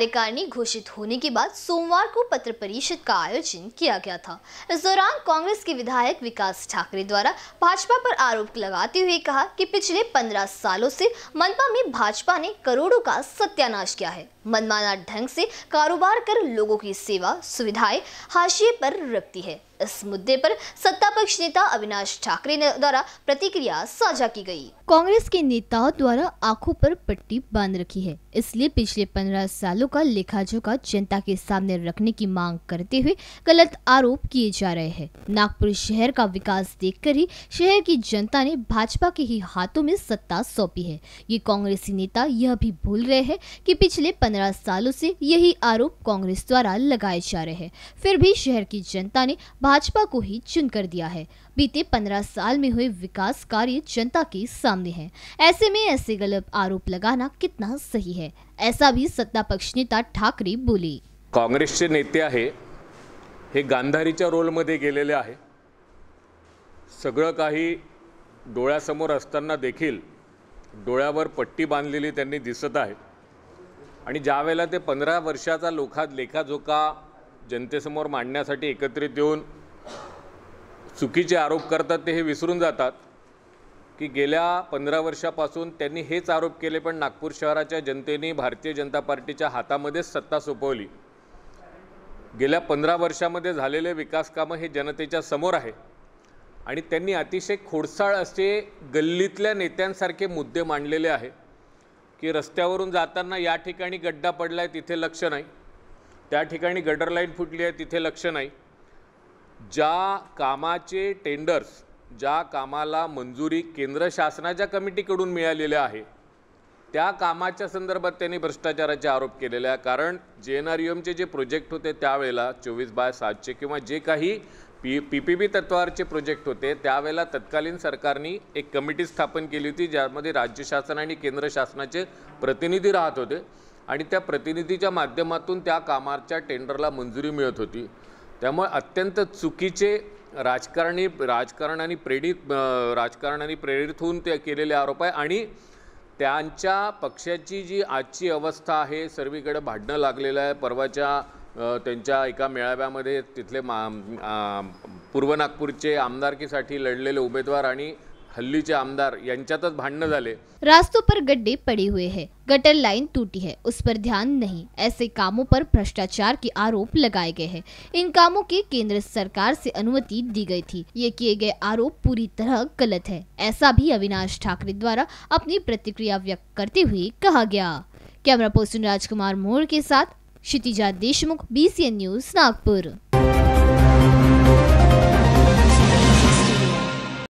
कार्यकारिणी घोषित होने के बाद सोमवार को पत्र परिषद का आयोजन किया गया था इस दौरान कांग्रेस के विधायक विकास ठाकरे द्वारा भाजपा पर आरोप लगाते हुए कहा कि पिछले पंद्रह सालों से मनपा में भाजपा ने करोड़ों का सत्यानाश किया है मनमाना ढंग से कारोबार कर लोगों की सेवा सुविधाएं हाशिए पर रखती है इस मुद्दे पर सत्ता पक्ष नेता अविनाश ठाकरे द्वारा प्रतिक्रिया साझा की गई कांग्रेस के नेताओं द्वारा आंखों पर पट्टी बांध रखी है इसलिए पिछले पंद्रह सालों का लेखा जोखा जनता के सामने रखने की मांग करते हुए गलत आरोप किए जा रहे हैं नागपुर शहर का विकास देखकर ही शहर की जनता ने भाजपा के ही हाथों में सत्ता सौंपी है ये कांग्रेसी नेता यह भी भूल रहे हैं कि पिछले पंद्रह सालों से यही आरोप कांग्रेस द्वारा लगाए जा रहे हैं फिर भी शहर की जनता ने भाजपा को ही चुन कर दिया है बीते पंद्रह साल में हुए विकास कार्य जनता के सामने हैं। ऐसे में ऐसे गलत आरोप लगाना कितना सही है ऐसा भी सत्ता पक्ष नेता ठाकरे बोले काँग्रेसचे नेते आहे हे गांधारीच्या रोलमध्ये गेलेले आहे सगळं काही डोळ्यासमोर असताना देखील डोळ्यावर पट्टी बांधलेली त्यांनी दिसत आहे आणि ज्या वेळेला ते पंधरा वर्षाचा लोखा लेखाजोखा जनतेसमोर मांडण्यासाठी एकत्रित येऊन चुकीचे आरोप करतात ते हे विसरून जातात की गेल्या पंधरा वर्षापासून त्यांनी हेच आरोप केले पण नागपूर शहराच्या जनतेने भारतीय जनता पार्टीच्या हातामध्येच सत्ता सोपवली गेल्या पंधरा वर्षामध्ये झालेले विकास हे जनतेच्या समोर आहे आणि त्यांनी अतिशय खोडसाळ असे गल्लीतल्या नेत्यांसारखे मुद्दे मांडलेले आहे की रस्त्यावरून जाताना या ठिकाणी गड्डा पडला आहे तिथे लक्ष नाही त्या ठिकाणी गडर लाईन फुटली आहे तिथे लक्ष नाही ज्या कामाचे टेंडर्स ज्या कामाला मंजुरी केंद्र शासनाच्या कमिटीकडून मिळालेल्या आहे त्या कामाच्या संदर्भात त्यांनी भ्रष्टाचाराचे आरोप केलेले आहे कारण जे एन आर यू एमचे जे प्रोजेक्ट होते त्यावेळेला चोवीस बाय सातचे किंवा जे काही पी पी पी बी तत्वावरचे प्रोजेक्ट होते त्यावेळेला तत्कालीन सरकारने एक कमिटी स्थापन केली होती ज्यामध्ये राज्य शासन आणि केंद्र शासनाचे प्रतिनिधी राहत होते आणि त्या प्रतिनिधीच्या माध्यमातून त्या कामाच्या टेंडरला मंजुरी मिळत होती त्यामुळे अत्यंत चुकीचे राजकारणी राजकारणाने प्रेरित राजकारणाने प्रेरित होऊन ते केलेले आरोप आहे आणि त्यांच्या पक्षाची जी आजची अवस्था आहे सर्वीकडे भांडणं लागलेलं आहे परवाच्या त्यांच्या एका मेळाव्यामध्ये तिथले मा पूर्व नागपूरचे आमदारकीसाठी लढलेले उमेदवार आणि के आमदार भांडण रास्तों पर गड्ढे पड़े हुए हैं गटर लाइन टूटी है उस पर ध्यान नहीं ऐसे कामों पर भ्रष्टाचार के आरोप लगाए गए हैं इन कामों की केंद्र सरकार से अनुमति दी गई थी ये किए गए आरोप पूरी तरह गलत है ऐसा भी अविनाश ठाकरे द्वारा अपनी प्रतिक्रिया व्यक्त करते हुए कहा गया कैमरा पर्सन राजकुमार मोड़ के साथ क्षितिजा देशमुख बी न्यूज नागपुर